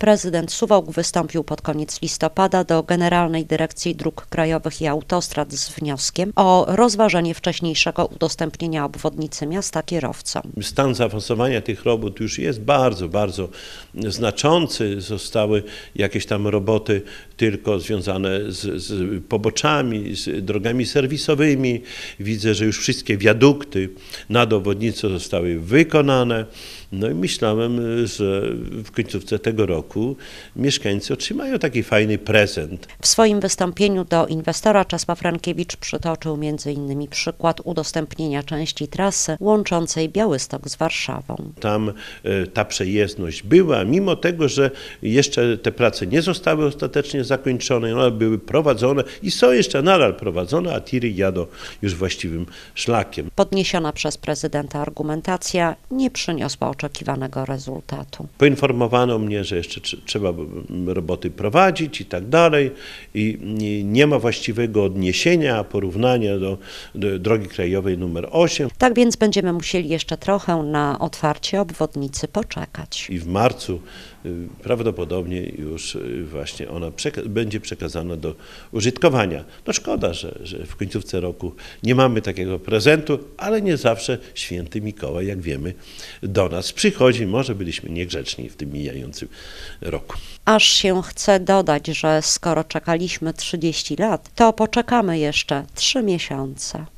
Prezydent Suwałk wystąpił pod koniec listopada do Generalnej Dyrekcji Dróg Krajowych i Autostrad z wnioskiem o rozważenie wcześniejszego udostępnienia obwodnicy miasta kierowcom. Stan zaawansowania tych robót już jest bardzo, bardzo znaczący. Zostały jakieś tam roboty tylko związane z, z poboczami, z drogami serwisowymi. Widzę, że już wszystkie wiadukty nad obwodnicą zostały wykonane. No i myślałem, że w końcówce tego roku mieszkańcy otrzymają taki fajny prezent. W swoim wystąpieniu do inwestora Czesław Frankiewicz przytoczył m.in. przykład udostępnienia części trasy łączącej Białystok z Warszawą. Tam e, ta przejezdność była, mimo tego, że jeszcze te prace nie zostały ostatecznie zakończone, one no, były prowadzone i są jeszcze nadal prowadzone, a tiry jadą już właściwym szlakiem. Podniesiona przez prezydenta argumentacja nie przyniosła oczekiwanego rezultatu. Poinformowano mnie, że jeszcze trzeba roboty prowadzić i tak dalej i nie ma właściwego odniesienia, porównania do, do drogi krajowej numer 8. Tak więc będziemy musieli jeszcze trochę na otwarcie obwodnicy poczekać. I w marcu y, prawdopodobnie już y, właśnie ona przeka będzie przekazana do użytkowania. No szkoda, że, że w końcówce roku nie mamy takiego prezentu, ale nie zawsze święty Mikołaj, jak wiemy, do nas przychodzi, może byliśmy niegrzeczni w tym mijającym roku. Aż się chce dodać, że skoro czekaliśmy 30 lat, to poczekamy jeszcze 3 miesiące.